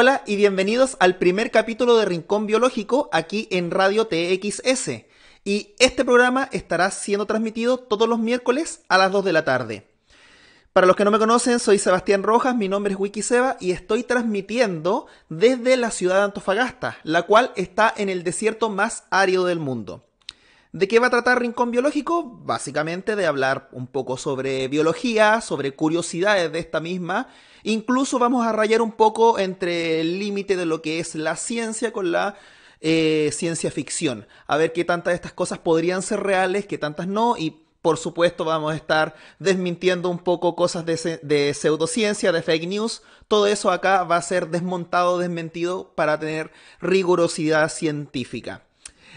Hola y bienvenidos al primer capítulo de Rincón Biológico aquí en Radio TXS. Y este programa estará siendo transmitido todos los miércoles a las 2 de la tarde. Para los que no me conocen, soy Sebastián Rojas, mi nombre es Wikiseba y estoy transmitiendo desde la ciudad de Antofagasta, la cual está en el desierto más árido del mundo. ¿De qué va a tratar Rincón Biológico? Básicamente de hablar un poco sobre biología, sobre curiosidades de esta misma. Incluso vamos a rayar un poco entre el límite de lo que es la ciencia con la eh, ciencia ficción. A ver qué tantas de estas cosas podrían ser reales, qué tantas no. Y por supuesto vamos a estar desmintiendo un poco cosas de pseudociencia, de fake news. Todo eso acá va a ser desmontado, desmentido para tener rigurosidad científica.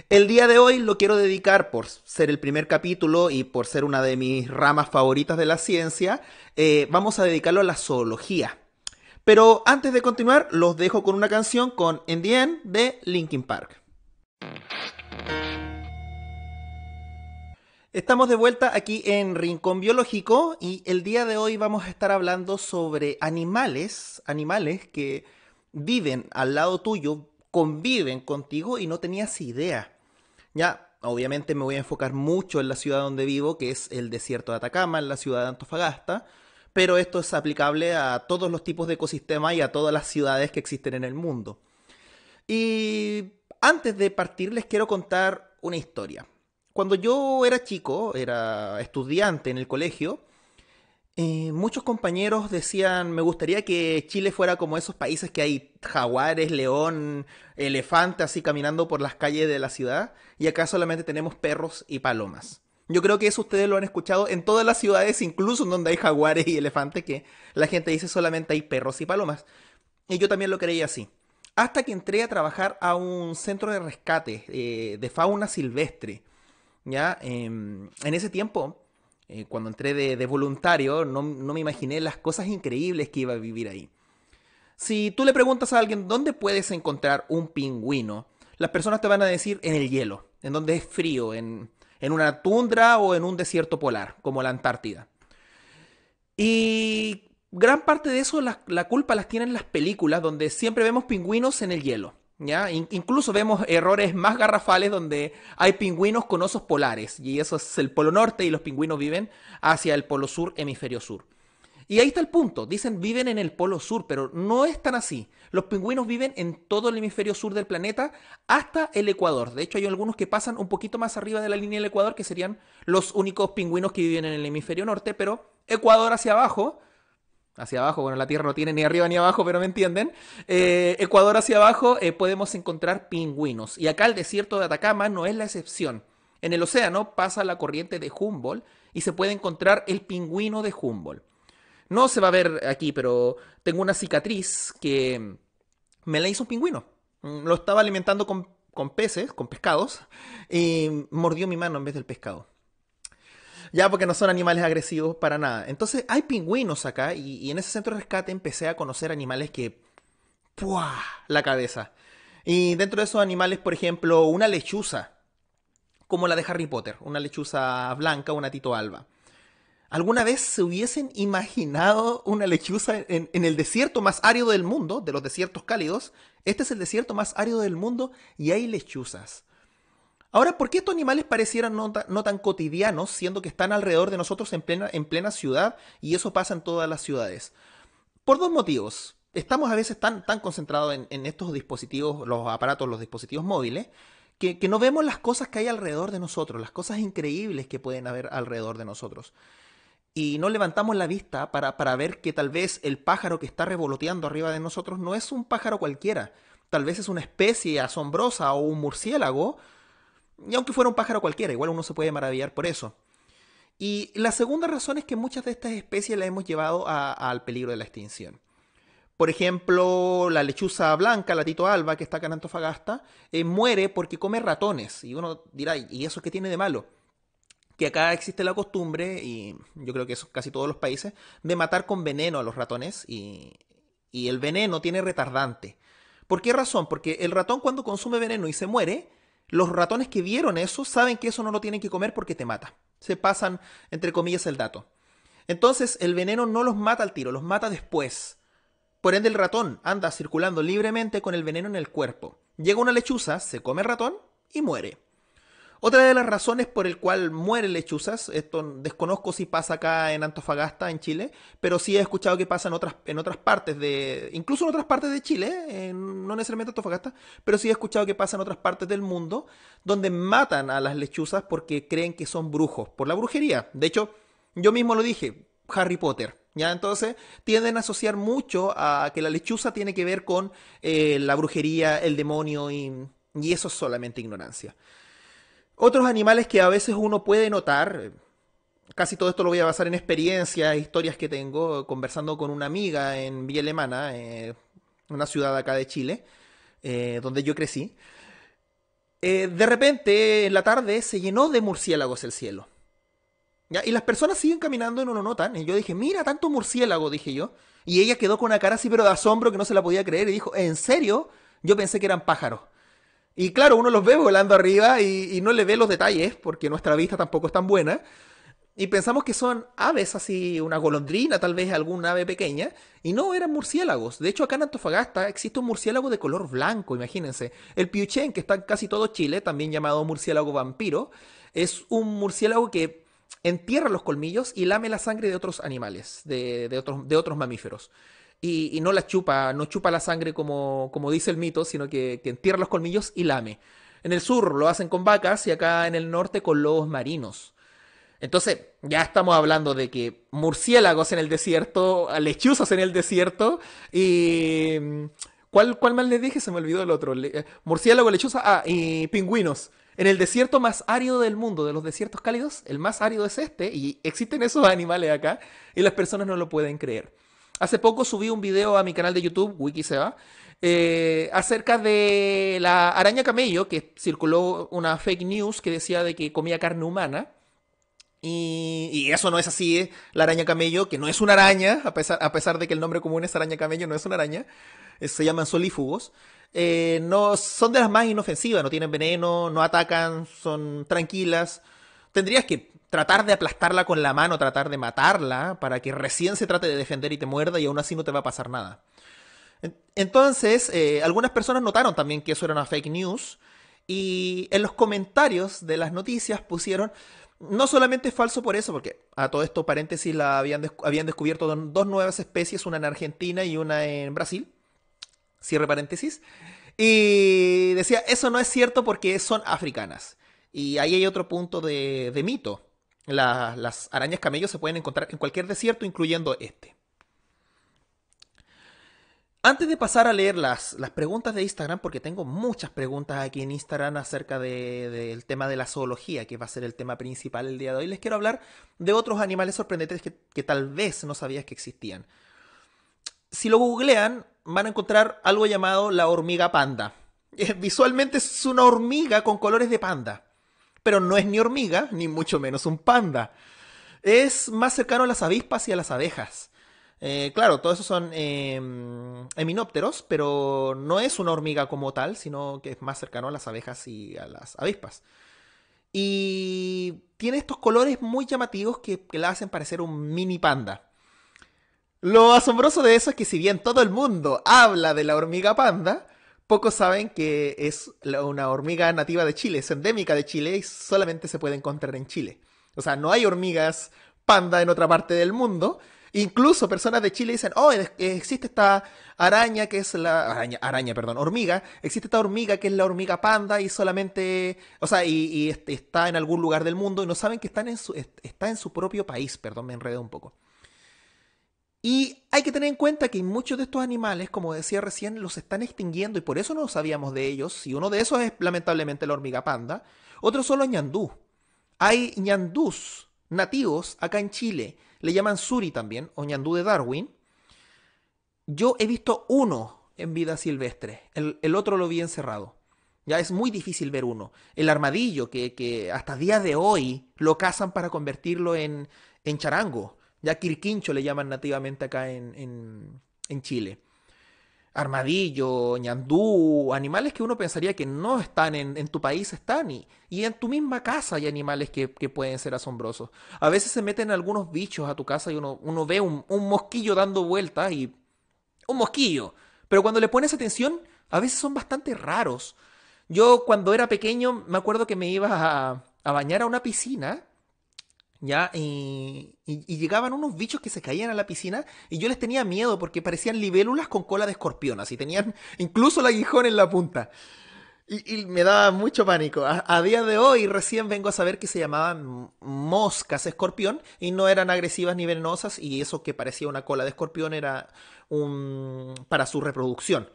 El día de hoy lo quiero dedicar, por ser el primer capítulo y por ser una de mis ramas favoritas de la ciencia, eh, vamos a dedicarlo a la zoología. Pero antes de continuar, los dejo con una canción con In de Linkin Park. Estamos de vuelta aquí en Rincón Biológico y el día de hoy vamos a estar hablando sobre animales, animales que viven al lado tuyo, conviven contigo y no tenías idea. Ya, obviamente me voy a enfocar mucho en la ciudad donde vivo, que es el desierto de Atacama, en la ciudad de Antofagasta, pero esto es aplicable a todos los tipos de ecosistemas y a todas las ciudades que existen en el mundo. Y antes de partir les quiero contar una historia. Cuando yo era chico, era estudiante en el colegio, eh, muchos compañeros decían, me gustaría que Chile fuera como esos países que hay jaguares, león, elefante así caminando por las calles de la ciudad y acá solamente tenemos perros y palomas. Yo creo que eso ustedes lo han escuchado en todas las ciudades, incluso en donde hay jaguares y elefantes, que la gente dice solamente hay perros y palomas. Y yo también lo creía así. Hasta que entré a trabajar a un centro de rescate eh, de fauna silvestre. ¿ya? Em, en ese tiempo eh, cuando entré de, voluntario, no, me imaginé las cosas increíbles que iba a vivir ahí. Si tú le preguntas a alguien dónde puedes encontrar un pingüino, las personas te van a decir en el hielo, en donde es frío, en, una tundra o en un desierto polar, como la Antártida. Y gran parte de eso la, la culpa las tienen las películas, donde siempre vemos pingüinos en el hielo incluso vemos errores más garrafales donde hay pingüinos con osos polares, y eso es el polo norte, y los pingüinos viven hacia el polo sur, hemisferio sur. Y ahí está el punto, dicen viven en el polo sur, pero no es tan así. Los pingüinos viven en todo el hemisferio sur del planeta hasta el Ecuador. De hecho, hay algunos que pasan un poquito más arriba de la línea del Ecuador, que serían los únicos pingüinos que viven en el hemisferio norte, pero Ecuador hacia abajo, hacia abajo, bueno, la Tierra no tiene ni arriba ni abajo, pero me entienden, eh, Ecuador hacia abajo eh, podemos encontrar pingüinos. Y acá el desierto de Atacama no es la excepción. En el océano pasa la corriente de Humboldt y se puede encontrar el pingüino de Humboldt. No se va a ver aquí, pero tengo una cicatriz que me la hizo un pingüino. Mm, lo estaba alimentando con peces, con pescados, y mordió mi mano en vez del pescado. Ya, porque no son animales agresivos para nada. Entonces hay pingüinos acá y, en ese centro de rescate empecé a conocer animales que... ¡Puah! La cabeza. Y dentro de esos animales, por ejemplo, una lechuza, como la de Harry Potter, una lechuza blanca, una tito alba. ¿Alguna vez se hubiesen imaginado una lechuza en, el desierto más árido del mundo, de los desiertos cálidos? Este es el desierto más árido del mundo y hay lechuzas. Ahora, ¿por qué estos animales parecieran no, tan cotidianos, siendo que están alrededor de nosotros en plena, ciudad y eso pasa en todas las ciudades? Por dos motivos. Estamos a veces tan, concentrados en, estos dispositivos, los aparatos, los dispositivos móviles, que, no vemos las cosas que hay alrededor de nosotros, las cosas increíbles que pueden haber alrededor de nosotros y no levantamos la vista para, para, ver que tal vez el pájaro que está revoloteando arriba de nosotros no es un pájaro cualquiera, tal vez es una especie asombrosa o un murciélago y aunque fuera un pájaro cualquiera, igual uno se puede maravillar por eso. Y la segunda razón es que muchas de estas especies las hemos llevado al peligro de la extinción. Por ejemplo, la lechuza blanca, la tito alba, que está acá en Antofagasta, eh, muere porque come ratones. Y uno dirá, ¿y eso qué tiene de malo? Que acá existe la costumbre, y yo creo que eso casi todos los países, de matar con veneno a los ratones. Y, y el veneno tiene retardante. ¿Por qué razón? Porque el ratón cuando consume veneno y se muere, los ratones que vieron eso saben que eso no lo tienen que comer porque te mata. Se pasan, entre comillas, el dato. Entonces el veneno no los mata al tiro, los mata después. Por ende el ratón anda circulando libremente con el veneno en el cuerpo. Llega una lechuza, se come el ratón y muere. Otra de las razones por el cual mueren lechuzas, esto desconozco si pasa acá en Antofagasta, en Chile, pero sí he escuchado que pasa en otras, en otras partes de, incluso en otras partes de Chile, eh, no necesariamente Antofagasta, pero sí he escuchado que pasa en otras partes del mundo, donde matan a las lechuzas porque creen que son brujos, por la brujería. De hecho, yo mismo lo dije, Harry Potter. ¿Ya? Entonces tienden a asociar mucho a que la lechuza tiene que ver con eh, la brujería, el demonio y, y eso es solamente ignorancia. Otros animales que a veces uno puede notar, casi todo esto lo voy a basar en experiencias, historias que tengo conversando con una amiga en Villa Alemana, eh, una ciudad acá de Chile, eh, donde yo crecí. Eh, de repente, en la tarde, se llenó de murciélagos el cielo. Y las personas siguen caminando y no lo notan. Y yo dije, mira, tanto murciélago, dije yo. Y ella quedó con una cara así, pero de asombro que no se la podía creer. Y dijo, ¿en serio? Yo pensé que eran pájaros. Y claro, uno los ve volando arriba y, no le ve los detalles, porque nuestra vista tampoco es tan buena. Y pensamos que son aves así, una golondrina, tal vez alguna ave pequeña. Y no, eran murciélagos. De hecho, acá en Antofagasta existe un murciélago de color blanco, imagínense. El piuchen, que está en casi todo Chile, también llamado murciélago vampiro, es un murciélago que entierra los colmillos y lame la sangre de otros animales, de, de, otros, de otros mamíferos y, no la chupa, no chupa la sangre como, como dice el mito, sino que, entierra los colmillos y lame. En el sur lo hacen con vacas y acá en el norte con lobos marinos. Entonces, ya estamos hablando de que murciélagos en el desierto, lechuzas en el desierto y... ¿Cuál, cuál mal le dije? Se me olvidó el otro. Eh, murciélago, lechuza, ah, y pingüinos. En el desierto más árido del mundo, de los desiertos cálidos, el más árido es este, y existen esos animales acá, y las personas no lo pueden creer. Hace poco subí un video a mi canal de YouTube, Wikiseba, eh, acerca de la araña camello, que circuló una fake news que decía de que comía carne humana. Y, eso no es así, ¿eh? la araña camello, que no es una araña, a pesar, a pesar de que el nombre común es araña camello, no es una araña, eh, se llaman solífugos. no, son de las más inofensivas, no tienen veneno, no atacan, son tranquilas. Tendrías que tratar de aplastarla con la mano, tratar de matarla, para que recién se trate de defender y te muerda y aún así no te va a pasar nada. Entonces, eh, algunas personas notaron también que eso era una fake news y en los comentarios de las noticias pusieron, no solamente es falso por eso, porque a todo esto paréntesis la habían, habían descubierto dos nuevas especies, una en Argentina y una en Brasil, cierre paréntesis, y decía, eso no es cierto porque son africanas. Y ahí hay otro punto de mito las arañas camellos se pueden encontrar en cualquier desierto, incluyendo este. Antes de pasar a leer las, preguntas de Instagram, porque tengo muchas preguntas aquí en Instagram acerca del tema de la zoología, que va a ser el tema principal el día de hoy, les quiero hablar de otros animales sorprendentes que, que tal vez no sabías que existían. Si lo googlean, van a encontrar algo llamado la hormiga panda. Visualmente es una hormiga con colores de panda pero no es ni hormiga, ni mucho menos un panda. Es más cercano a las avispas y a las abejas. Eh, claro, todos esos son em, heminópteros, pero no es una hormiga como tal, sino que es más cercano a las abejas y a las avispas. Y tiene estos colores muy llamativos que, que la hacen parecer un mini panda. Lo asombroso de eso es que si bien todo el mundo habla de la hormiga panda, Pocos saben que es una hormiga nativa de Chile, es endémica de Chile y solamente se puede encontrar en Chile. O sea, no hay hormigas panda en otra parte del mundo. Incluso personas de Chile dicen, oh, existe esta araña que es la... Araña, araña, perdón, hormiga. Existe esta hormiga que es la hormiga panda y solamente... O sea, y, este, está en algún lugar del mundo y no saben que en su, está en su propio país. Perdón, me enredé un poco. Y hay que tener en cuenta que muchos de estos animales, como decía recién, los están extinguiendo y por eso no sabíamos de ellos. Y uno de esos es lamentablemente la hormiga panda. Otro son los ñandú. Hay ñandús nativos acá en Chile. Le llaman suri también, o ñandú de Darwin. Yo he visto uno en vida silvestre. El, otro lo vi encerrado. Ya es muy difícil ver uno. El armadillo, que, que hasta día de hoy lo cazan para convertirlo en, en charango ya quirquincho le llaman nativamente acá en, Chile. Armadillo, ñandú, animales que uno pensaría que no están en, tu país, están y, y, en tu misma casa hay animales que, pueden ser asombrosos. A veces se meten algunos bichos a tu casa y uno, ve un, mosquillo dando vueltas y... un mosquillo. Pero cuando le pones atención, a veces son bastante raros. Yo cuando era pequeño me acuerdo que me iba a bañar a una piscina ¿ya? Y, y, llegaban unos bichos que se caían a la piscina y yo les tenía miedo porque parecían libélulas con cola de escorpión, así tenían incluso el aguijón en la punta. Y, me daba mucho pánico. A, día de hoy recién vengo a saber que se llamaban moscas escorpión y no eran agresivas ni venenosas y eso que parecía una cola de escorpión era un, para su reproducción.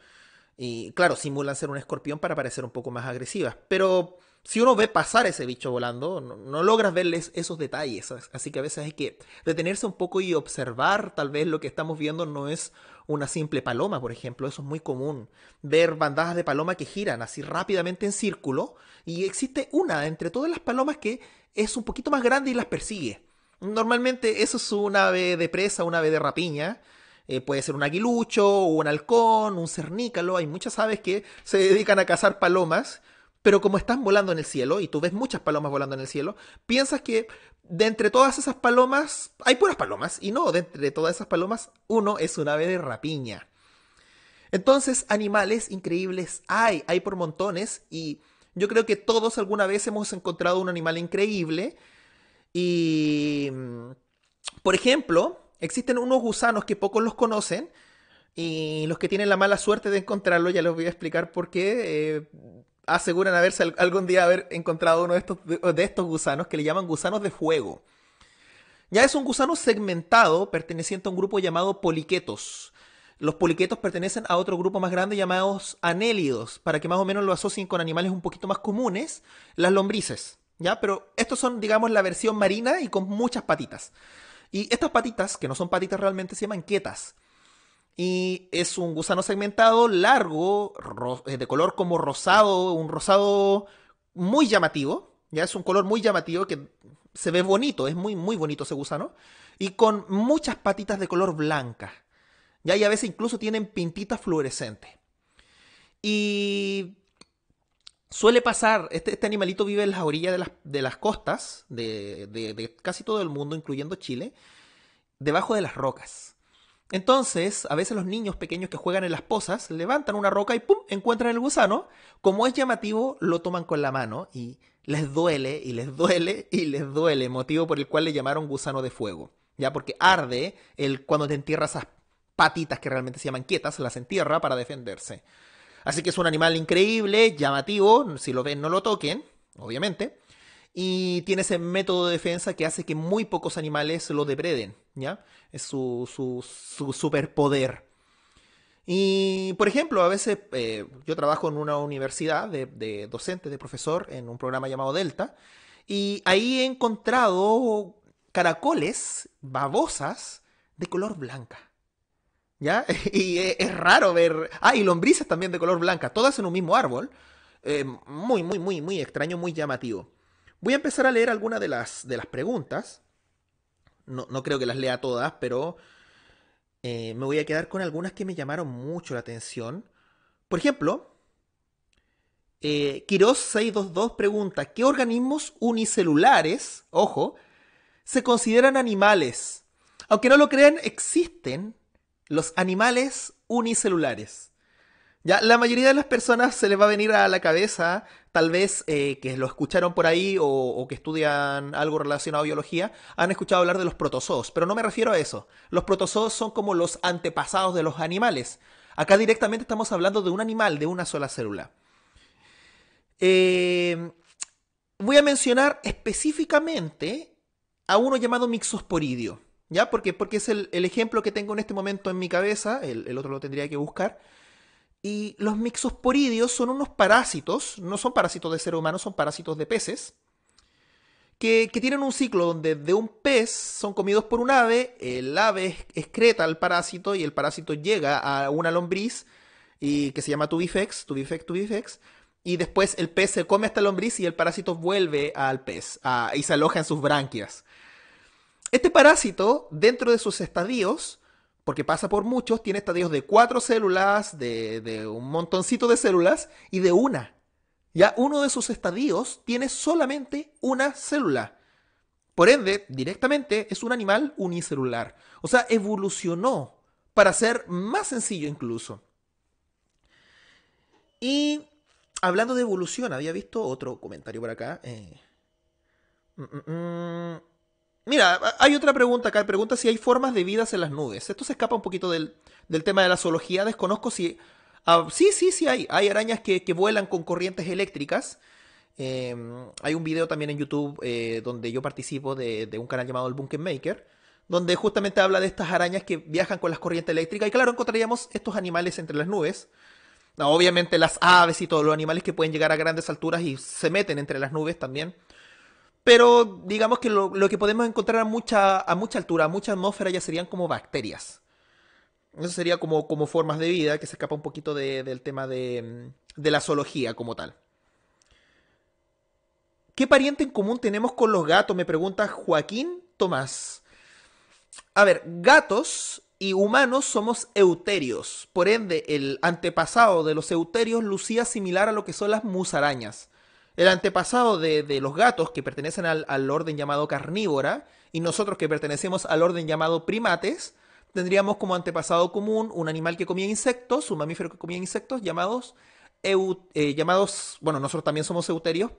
Y claro, simulan ser un escorpión para parecer un poco más agresivas. Pero si uno ve pasar ese bicho volando, no, logras verles esos detalles. Así que a veces hay que detenerse un poco y observar. Tal vez lo que estamos viendo no es una simple paloma, por ejemplo. Eso es muy común. Ver bandadas de paloma que giran así rápidamente en círculo. Y existe una entre todas las palomas que es un poquito más grande y las persigue. Normalmente eso es un ave de presa, un ave de rapiña. Eh, puede ser un aguilucho, un halcón, un cernícalo. Hay muchas aves que se dedican a cazar palomas pero como están volando en el cielo y tú ves muchas palomas volando en el cielo, piensas que de entre todas esas palomas hay puras palomas y no, de entre todas esas palomas uno es un ave de rapiña. Entonces, animales increíbles hay, hay por montones y yo creo que todos alguna vez hemos encontrado un animal increíble y mm, por ejemplo, existen unos gusanos que pocos los conocen y los que tienen la mala suerte de encontrarlo ya les voy a explicar por qué. Eh, aseguran haberse algún día haber encontrado uno de estos, gusanos que le llaman gusanos de fuego. Ya es un gusano segmentado perteneciente a un grupo llamado poliquetos. Los poliquetos pertenecen a otro grupo más grande llamados anélidos, para que más o menos lo asocien con animales un poquito más comunes, las lombrices. ¿Ya? Pero estos son, digamos, la versión marina y con muchas patitas. Y estas patitas, que no son patitas realmente, se llaman quetas. Y es un gusano segmentado largo, eh, de color como rosado, un rosado muy llamativo. Ya es un color muy llamativo que se ve bonito, es muy, muy bonito ese gusano. Y con muchas patitas de color blanca. Ya y a veces incluso tienen pintitas fluorescentes. Y suele pasar, este, este animalito vive en las orillas de las, costas de, casi todo el mundo, incluyendo Chile, debajo de las rocas. Entonces, a veces los niños pequeños que juegan en las pozas levantan una roca y ¡pum! encuentran el gusano. Como es llamativo, lo toman con la mano y les duele y les duele y les duele, motivo por el cual le llamaron gusano de fuego. Ya porque arde el cuando te entierra esas patitas que realmente se llaman quietas, las entierra para defenderse. Así que es un animal increíble, llamativo, si lo ven no lo toquen, obviamente. Y tiene ese método de defensa que hace que muy pocos animales lo depreden. ¿ya? Es su, su, superpoder. Y, por ejemplo, a veces eh, yo trabajo en una universidad de, de docente, de profesor, en un programa llamado Delta, y ahí he encontrado caracoles, babosas, de color blanca. ¿Ya? Y eh, es raro ver. Ah, y lombrices también de color blanca, todas en un mismo árbol. Eh, muy, muy, muy, muy extraño, muy llamativo. Voy a empezar a leer algunas de las, de las preguntas no, creo que las lea todas, pero eh, me voy a quedar con algunas que me llamaron mucho la atención. Por ejemplo, eh, 622 pregunta, ¿qué organismos unicelulares, ojo, se consideran animales? Aunque no lo crean, existen los animales unicelulares. Ya, la mayoría de las personas se les va a venir a la cabeza, tal vez eh, que lo escucharon por ahí o, que estudian algo relacionado a biología, han escuchado hablar de los protozoos, pero no me refiero a eso. Los protozoos son como los antepasados de los animales. Acá directamente estamos hablando de un animal, de una sola célula. Eh, voy a mencionar específicamente a uno llamado mixosporidio, ¿ya? Porque, porque es el, ejemplo que tengo en este momento en mi cabeza, el otro lo tendría que buscar y los mixosporidios son unos parásitos, no son parásitos de ser humano, son parásitos de peces, que, tienen un ciclo donde de un pez son comidos por un ave, el ave excreta al parásito y el parásito llega a una lombriz y, que se llama tubifex, tubifex, tubifex, y después el pez se come hasta la lombriz y el parásito vuelve al pez y se aloja en sus branquias. Este parásito, dentro de sus estadios, porque pasa por muchos, tiene estadios de cuatro células, de, un montoncito de células y de una. Ya uno de sus estadios tiene solamente una célula. Por ende, directamente es un animal unicelular. O sea, evolucionó para ser más sencillo incluso. Y hablando de evolución, había visto otro comentario por acá. Eh. Mm, mm, mm, Mira, hay otra pregunta acá. Pregunta si hay formas de vidas en las nubes. Esto se escapa un poquito del, tema de la zoología. Desconozco si... Ah, sí, sí, sí hay. Hay arañas que, vuelan con corrientes eléctricas. Em, hay un video también en YouTube eh, donde yo participo de, un canal llamado El Bunker Maker, donde justamente habla de estas arañas que viajan con las corrientes eléctricas. Y claro, encontraríamos estos animales entre las nubes. Ah, obviamente las aves y todos los animales que pueden llegar a grandes alturas y se meten entre las nubes también. Pero digamos que lo, que podemos encontrar a mucha, a mucha altura, a mucha atmósfera, ya serían como bacterias. Eso sería como, como formas de vida, que se escapa un poquito del tema de, mm, de la zoología como tal. ¿Qué pariente en común tenemos con los gatos? Me pregunta Joaquín Tomás. A ver, gatos y humanos somos euterios. Por ende, el antepasado de los euterios lucía similar a lo que son las musarañas el antepasado de, los gatos que pertenecen al, orden llamado carnívora y nosotros que pertenecemos al orden llamado primates, tendríamos como antepasado común un animal que comía insectos, un mamífero que comía insectos llamados, eh, llamados bueno, nosotros también somos euterios,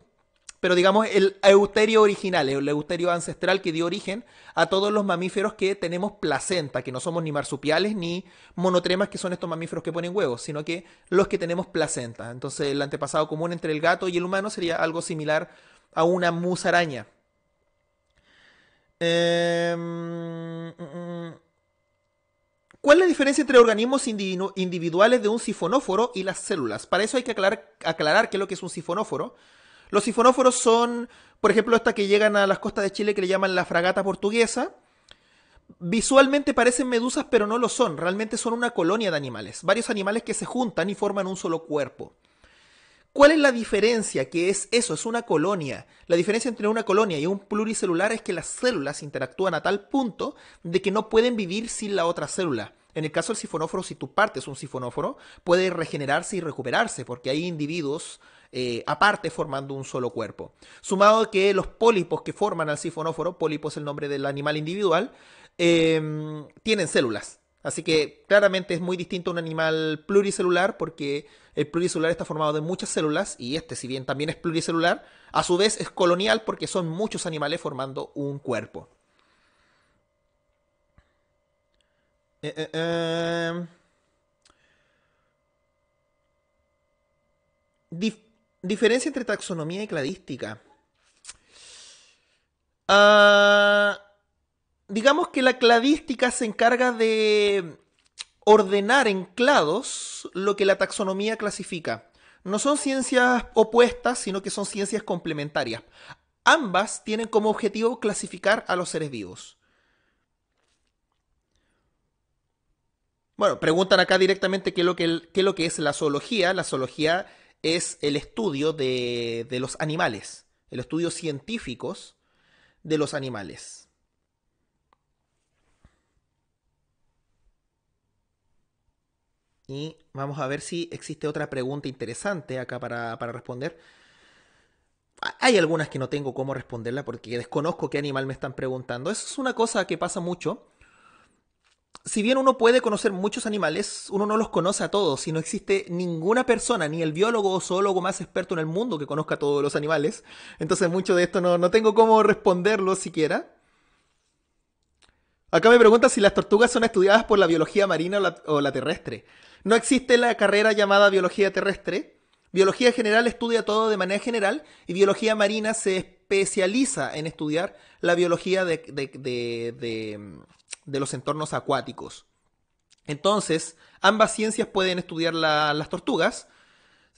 pero digamos el euterio original, el euterio ancestral que dio origen a todos los mamíferos que tenemos placenta, que no somos ni marsupiales ni monotremas, que son estos mamíferos que ponen huevos, sino que los que tenemos placenta. Entonces el antepasado común entre el gato y el humano sería algo similar a una musaraña. Em, ¿Cuál es la diferencia entre organismos individuales de un sifonóforo y las células? Para eso hay que aclarar, aclarar qué es lo que es un sifonóforo. Los sifonóforos son, por ejemplo, estas que llegan a las costas de Chile que le llaman la fragata portuguesa. Visualmente parecen medusas, pero no lo son. Realmente son una colonia de animales. Varios animales que se juntan y forman un solo cuerpo. ¿Cuál es la diferencia? Que es eso, es una colonia. La diferencia entre una colonia y un pluricelular es que las células interactúan a tal punto de que no pueden vivir sin la otra célula. En el caso del sifonóforo, si tú partes un sifonóforo, puede regenerarse y recuperarse, porque hay individuos eh, aparte formando un solo cuerpo. Sumado que los pólipos que forman al sifonóforo, pólipos es el nombre del animal individual, em, tienen células. Así que claramente es muy distinto a un animal pluricelular porque el pluricelular está formado de muchas células y este, si bien también es pluricelular, a su vez es colonial porque son muchos animales formando un cuerpo. Eh, eh, em. Diferencia entre taxonomía y cladística. Ah, digamos que la cladística se encarga de ordenar en clados lo que la taxonomía clasifica. No son ciencias opuestas, sino que son ciencias complementarias. Ambas tienen como objetivo clasificar a los seres vivos. Bueno, preguntan acá directamente qué lo que, qué es, lo que es la zoología. La zoología es el estudio de, los animales, el estudio científicos de los animales. Y vamos a ver si existe otra pregunta interesante acá para, para, responder. Hay algunas que no tengo cómo responderla porque desconozco qué animal me están preguntando. Eso es una cosa que pasa mucho si bien uno puede conocer muchos animales, uno no los conoce a todos y no existe ninguna persona, ni el biólogo o zoólogo más experto en el mundo que conozca a todos los animales. Entonces mucho de esto no, tengo cómo responderlo siquiera. Acá me pregunta si las tortugas son estudiadas por la biología marina o la, terrestre. No existe la carrera llamada biología terrestre. Biología general estudia todo de manera general y biología marina se especializa en estudiar la biología de, de de los entornos acuáticos. Entonces, ambas ciencias pueden estudiar las tortugas.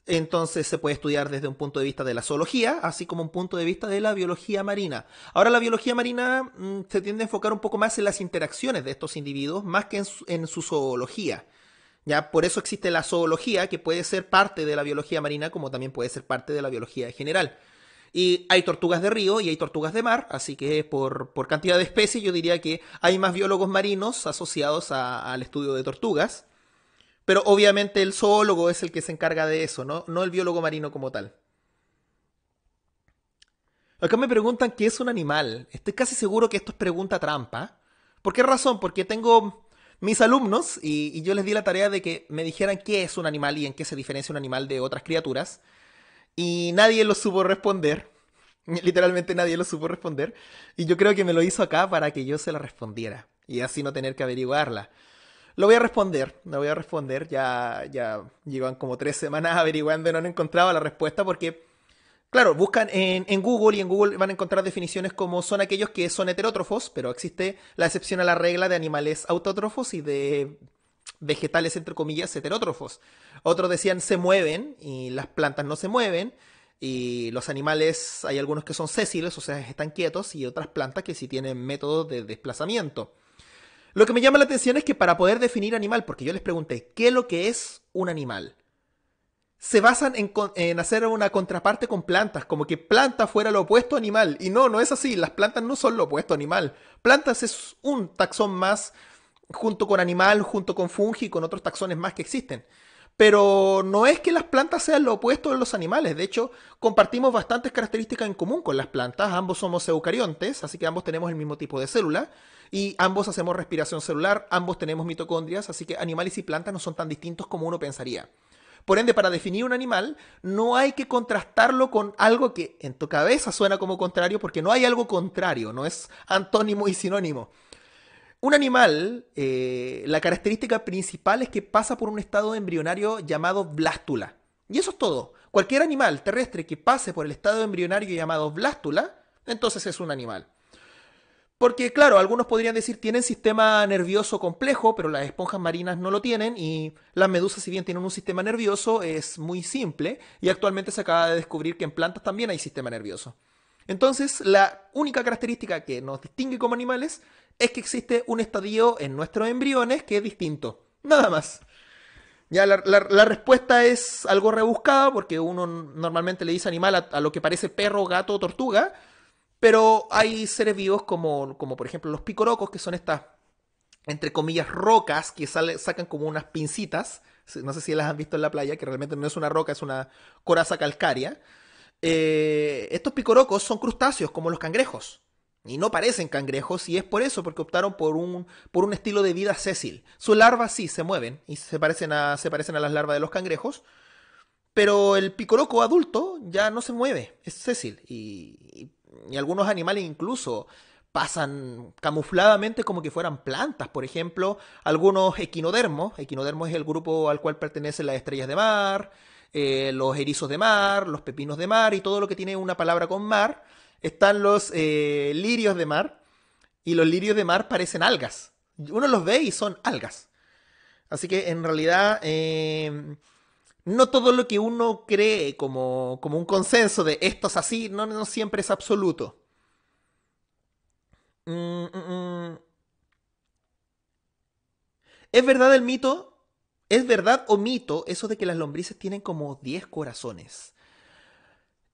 Entonces se puede estudiar desde un punto de vista de la zoología, así como un punto de vista de la biología marina. Ahora la biología marina mm, se tiende a enfocar un poco más en las interacciones de estos individuos, más que en su, zoología. Ya por eso existe la zoología, que puede ser parte de la biología marina, como también puede ser parte de la biología general. Y hay tortugas de río y hay tortugas de mar, así que por, por cantidad de especies yo diría que hay más biólogos marinos asociados al estudio de tortugas. Pero obviamente el zoólogo es el que se encarga de eso, ¿no? No el biólogo marino como tal. Acá me preguntan qué es un animal. Estoy casi seguro que esto es pregunta trampa. ¿Por qué razón? Porque tengo mis alumnos y, yo les di la tarea de que me dijeran qué es un animal y en qué se diferencia un animal de otras criaturas y nadie lo supo responder. Literalmente nadie lo supo responder. Y yo creo que me lo hizo acá para que yo se la respondiera. Y así no tener que averiguarla. Lo voy a responder, lo voy a responder. Ya, ya llevan como tres semanas averiguando y no han encontrado la respuesta porque, claro, buscan en, Google y en Google van a encontrar definiciones como son aquellos que son heterótrofos, pero existe la excepción a la regla de animales autótrofos y de vegetales, entre comillas, heterótrofos. Otros decían se mueven y las plantas no se mueven. Y los animales, hay algunos que son sésiles, o sea, están quietos, y otras plantas que sí tienen métodos de desplazamiento. Lo que me llama la atención es que para poder definir animal, porque yo les pregunté, ¿qué es lo que es un animal? Se basan en, hacer una contraparte con plantas, como que planta fuera lo opuesto a animal. Y no, no es así, las plantas no son lo opuesto a animal. Plantas es un taxón más junto con animal, junto con fungi y con otros taxones más que existen. Pero no es que las plantas sean lo opuesto de los animales, de hecho compartimos bastantes características en común con las plantas, ambos somos eucariontes, así que ambos tenemos el mismo tipo de célula y ambos hacemos respiración celular, ambos tenemos mitocondrias, así que animales y plantas no son tan distintos como uno pensaría. Por ende, para definir un animal, no hay que contrastarlo con algo que en tu cabeza suena como contrario, porque no hay algo contrario, no es antónimo y sinónimo. Un animal, eh, la característica principal es que pasa por un estado embrionario llamado blástula. Y eso es todo. Cualquier animal terrestre que pase por el estado embrionario llamado blástula, entonces es un animal. Porque claro, algunos podrían decir tienen sistema nervioso complejo, pero las esponjas marinas no lo tienen y las medusas si bien tienen un sistema nervioso es muy simple y actualmente se acaba de descubrir que en plantas también hay sistema nervioso. Entonces, la única característica que nos distingue como animales es que existe un estadio en nuestros embriones que es distinto. Nada más. Ya la, respuesta es algo rebuscada porque uno normalmente le dice animal a, lo que parece perro, gato, o tortuga, pero hay seres vivos como, por ejemplo los picorocos, que son estas, entre comillas, rocas que sacan como unas pincitas, no sé si las han visto en la playa, que realmente no es una roca, es una coraza calcárea. Eh, estos picorocos son crustáceos, como los cangrejos. Y no parecen cangrejos, y es por eso, porque optaron por un, por un estilo de vida césil. Sus larvas sí se mueven y se parecen, a, se parecen a las larvas de los cangrejos, pero el picoroco adulto ya no se mueve, es césil. Y, algunos animales incluso pasan camufladamente como que fueran plantas, por ejemplo, algunos equinodermos. Equinodermos es el grupo al cual pertenecen las estrellas de mar, eh, los erizos de mar, los pepinos de mar y todo lo que tiene una palabra con mar. Están los eh, lirios de mar y los lirios de mar parecen algas. Uno los ve y son algas. Así que en realidad em, no todo lo que uno cree como, un consenso de esto es así, no, no siempre es absoluto. Mm, mm, mm. ¿Es verdad el mito ¿Es verdad o mito eso de que las lombrices tienen como 10 corazones?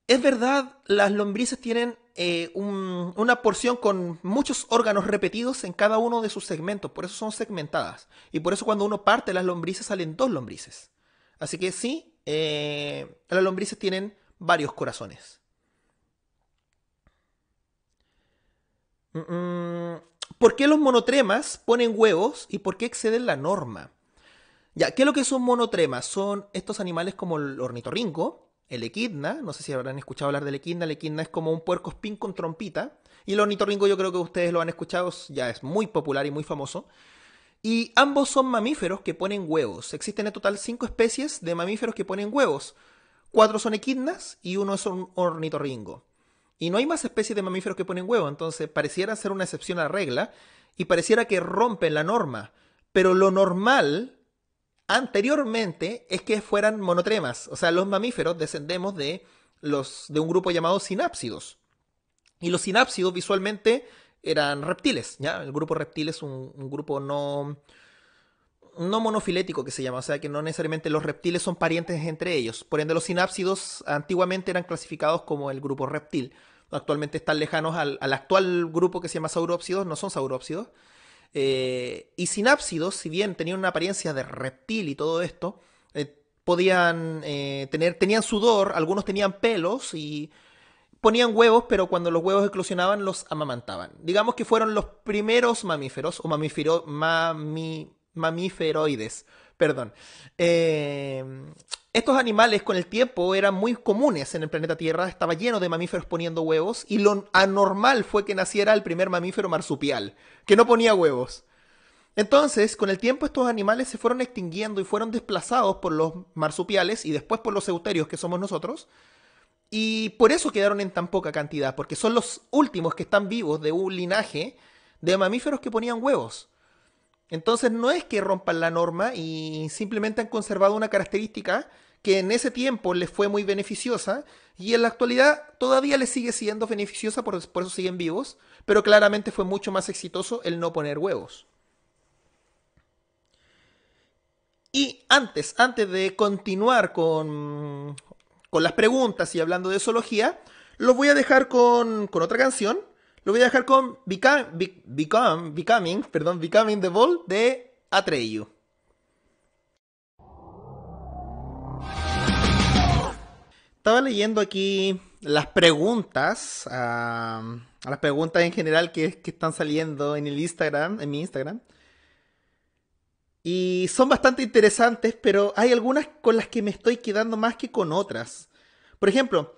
Es verdad, las lombrices tienen eh, una porción con muchos órganos repetidos en cada uno de sus segmentos, por eso son segmentadas. Y por eso cuando uno parte las lombrices salen dos lombrices. Así que sí, eh, las lombrices tienen varios corazones. Mm, mm. ¿Por qué los monotremas ponen huevos y por qué exceden la norma? Ya, ¿qué es lo que son monotremas? Son estos animales como el ornitorrinco, el equidna, no sé si habrán escuchado hablar del equidna, el equidna es como un puerco espín con trompita, y el ornitorrinco yo creo que ustedes lo han escuchado, ya es muy popular y muy famoso. Y ambos son mamíferos que ponen huevos. Existen en total cinco especies de mamíferos que ponen huevos. Cuatro son equidnas y uno es un ornitorrinco. Y no hay más especies de mamíferos que ponen huevos, entonces pareciera ser una excepción a la regla y pareciera que rompen la norma. Pero lo normal anteriormente es que fueran monotremas. O sea, los mamíferos descendemos de, los, de un grupo llamado sinápsidos. Y los sinápsidos visualmente eran reptiles, ¿ya? El grupo reptil es un, grupo no, no monofilético que se llama, o sea que no necesariamente los reptiles son parientes entre ellos. Por ende, los sinápsidos antiguamente eran clasificados como el grupo reptil. Actualmente están lejanos al, al actual grupo que se llama saurópsidos, no son saurópsidos, y eh, y sinápsidos, si bien tenían una apariencia de reptil y todo esto, eh, podían eh, tener, tenían sudor, algunos tenían pelos y ponían huevos, pero cuando los huevos eclosionaban los amamantaban. Digamos que fueron los primeros mamíferos o mamíferos, mami, mamíferoides. Perdón. Eh, estos animales con el tiempo eran muy comunes en el planeta Tierra, estaba lleno de mamíferos poniendo huevos y lo anormal fue que naciera el primer mamífero marsupial, que no ponía huevos. Entonces, con el tiempo estos animales se fueron extinguiendo y fueron desplazados por los marsupiales y después por los euterios que somos nosotros. Y por eso quedaron en tan poca cantidad, porque son los últimos que están vivos de un linaje de mamíferos que ponían huevos. Entonces no es que rompan la norma y simplemente han conservado una característica que en ese tiempo les fue muy beneficiosa y en la actualidad todavía les sigue siendo beneficiosa, por, eso siguen vivos, pero claramente fue mucho más exitoso el no poner huevos. Y antes, antes de continuar con, con las preguntas y hablando de zoología, los voy a dejar con, con otra canción lo voy a dejar con Becoming, perdón, Becoming the Ball de Atreyu. Estaba leyendo aquí las preguntas, a las preguntas en general que, que están saliendo en el Instagram, en mi Instagram. Y son bastante interesantes, pero hay algunas con las que me estoy quedando más que con otras. Por ejemplo,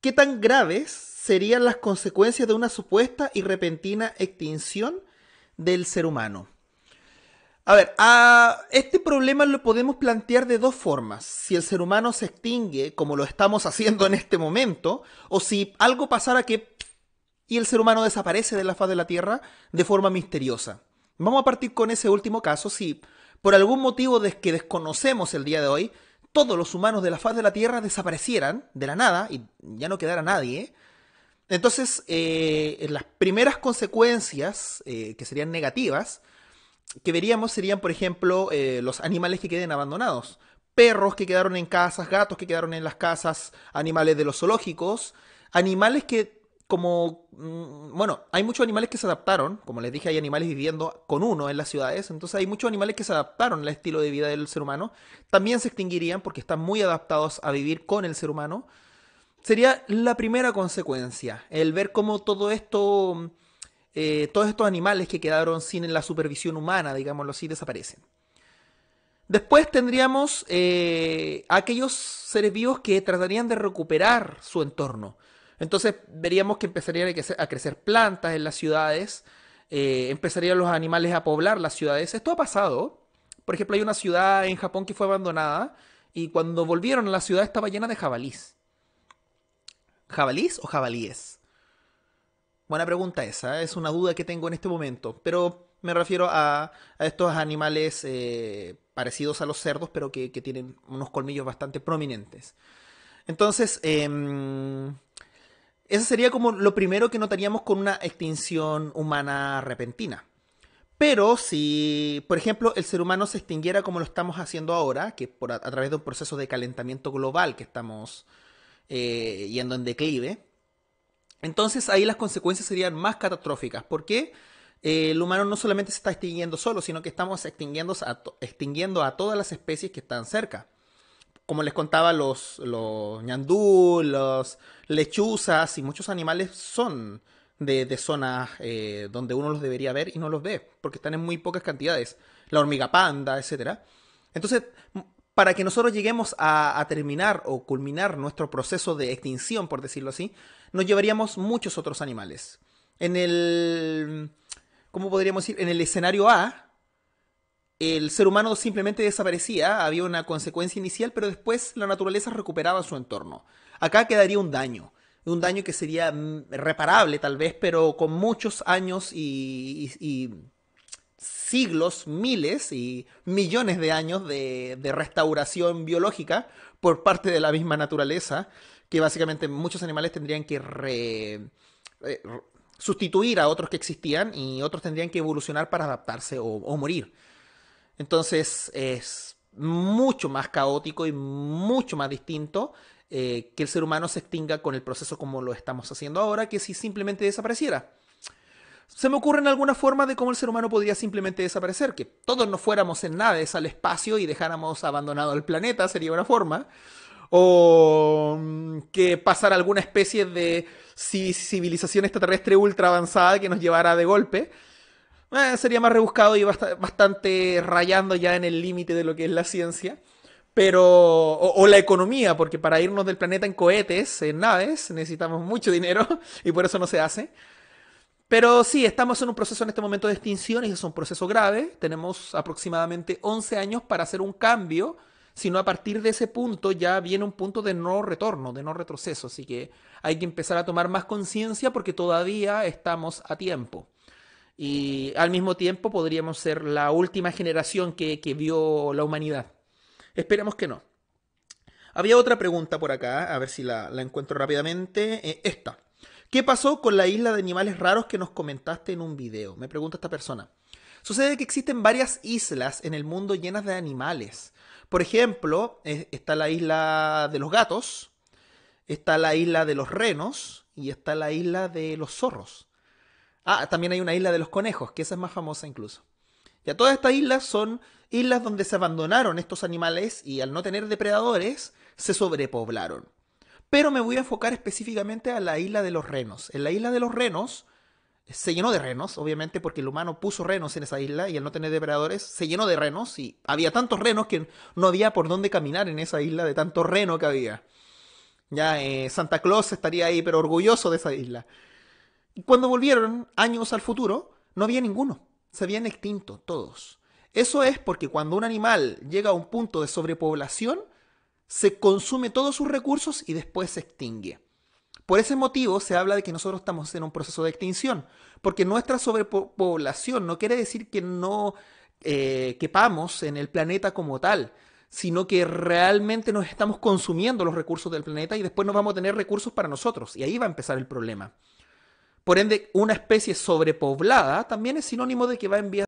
¿qué tan graves serían las consecuencias de una supuesta y repentina extinción del ser humano. A ver, a este problema lo podemos plantear de dos formas. Si el ser humano se extingue, como lo estamos haciendo en este momento, o si algo pasara que... y el ser humano desaparece de la faz de la Tierra de forma misteriosa. Vamos a partir con ese último caso. Si por algún motivo que desconocemos el día de hoy, todos los humanos de la faz de la Tierra desaparecieran de la nada y ya no quedara nadie, entonces, eh, las primeras consecuencias eh, que serían negativas que veríamos serían, por ejemplo, eh, los animales que queden abandonados. Perros que quedaron en casas, gatos que quedaron en las casas, animales de los zoológicos, animales que como, mm, bueno, hay muchos animales que se adaptaron, como les dije, hay animales viviendo con uno en las ciudades, entonces hay muchos animales que se adaptaron al estilo de vida del ser humano, también se extinguirían porque están muy adaptados a vivir con el ser humano sería la primera consecuencia, el ver cómo todo esto, eh, todos estos animales que quedaron sin la supervisión humana, digámoslo así, desaparecen. Después tendríamos eh, aquellos seres vivos que tratarían de recuperar su entorno. Entonces veríamos que empezarían a crecer, plantas en las ciudades, eh, empezarían los animales a poblar las ciudades. Esto ha pasado. Por ejemplo, hay una ciudad en Japón que fue abandonada y cuando volvieron a la ciudad estaba llena de jabalís. ¿Jabalís o jabalíes? Buena pregunta esa, ¿eh? es una duda que tengo en este momento, pero me refiero a, estos animales eh, parecidos a los cerdos, pero que, tienen unos colmillos bastante prominentes. Entonces, em, eso sería como lo primero que notaríamos con una extinción humana repentina. Pero si, por ejemplo, el ser humano se extinguiera como lo estamos haciendo ahora, que por a través de un proceso de calentamiento global que estamos eh, Yendo en declive, entonces ahí las consecuencias serían más catastróficas. Porque eh, el humano no solamente se está extinguiendo solo, sino que estamos extinguiendo a, extinguiendo a todas las especies que están cerca. Como les contaba, los, los ñandú, los lechuzas y muchos animales son de, de zonas eh, donde uno los debería ver y no los ve, porque están en muy pocas cantidades. La hormiga panda, etc. Entonces, para que nosotros lleguemos a, terminar o culminar nuestro proceso de extinción, por decirlo así, nos llevaríamos muchos otros animales. En el, ¿cómo podríamos decir? En el escenario A, el ser humano simplemente desaparecía, había una consecuencia inicial, pero después la naturaleza recuperaba su entorno. Acá quedaría un daño, un daño que sería mm, reparable tal vez, pero con muchos años y siglos, miles y millones de años de, restauración biológica por parte de la misma naturaleza, que básicamente muchos animales tendrían que eh, sustituir a otros que existían y otros tendrían que evolucionar para adaptarse o, morir. Entonces es mucho más caótico y mucho más distinto eh, que el ser humano se extinga con el proceso como lo estamos haciendo ahora que si simplemente desapareciera se me en alguna forma de cómo el ser humano podría simplemente desaparecer, que todos nos fuéramos en naves al espacio y dejáramos abandonado el planeta, sería una forma. O mm, que pasara alguna especie de civilización extraterrestre ultra avanzada que nos llevara de golpe. Eh, sería más rebuscado y bastante rayando ya en el límite de lo que es la ciencia. Pero, o, la economía, porque para irnos del planeta en cohetes, en naves, necesitamos mucho dinero y por eso no se hace. Pero sí, estamos en un proceso en este momento de extinción y es un proceso grave. Tenemos aproximadamente 11 años para hacer un cambio, sino a partir de ese punto ya viene un punto de no retorno, de no retroceso. Así que hay que empezar a tomar más conciencia porque todavía estamos a tiempo. Y al mismo tiempo podríamos ser la última generación que, vio la humanidad. Esperemos que no. Había otra pregunta por acá, a ver si la, encuentro rápidamente. Eh, esta. ¿Qué pasó con la isla de animales raros que nos comentaste en un video? Me pregunta esta persona. Sucede que existen varias islas en el mundo llenas de animales. Por ejemplo, eh, está la isla de los gatos, está la isla de los renos y está la isla de los zorros. Ah, también hay una isla de los conejos, que esa es más famosa incluso. Ya todas estas islas son islas donde se abandonaron estos animales y al no tener depredadores se sobrepoblaron. Pero me voy a enfocar específicamente a la isla de los renos. En la isla de los renos se llenó de renos, obviamente, porque el humano puso renos en esa isla y al no tener depredadores se llenó de renos y había tantos renos que no había por dónde caminar en esa isla de tanto reno que había. Ya eh, Santa Claus estaría ahí, pero orgulloso de esa isla. Y cuando volvieron años al futuro, no había ninguno. Se habían extinto todos. Eso es porque cuando un animal llega a un punto de sobrepoblación, se consume todos sus recursos y después se extingue. Por ese motivo se habla de que nosotros estamos en un proceso de extinción, porque nuestra sobrepoblación no quiere decir que no eh, quepamos en el planeta como tal, sino que realmente nos estamos consumiendo los recursos del planeta y después no vamos a tener recursos para nosotros, y ahí va a empezar el problema. Por ende, una especie sobrepoblada también es sinónimo de que va a enviar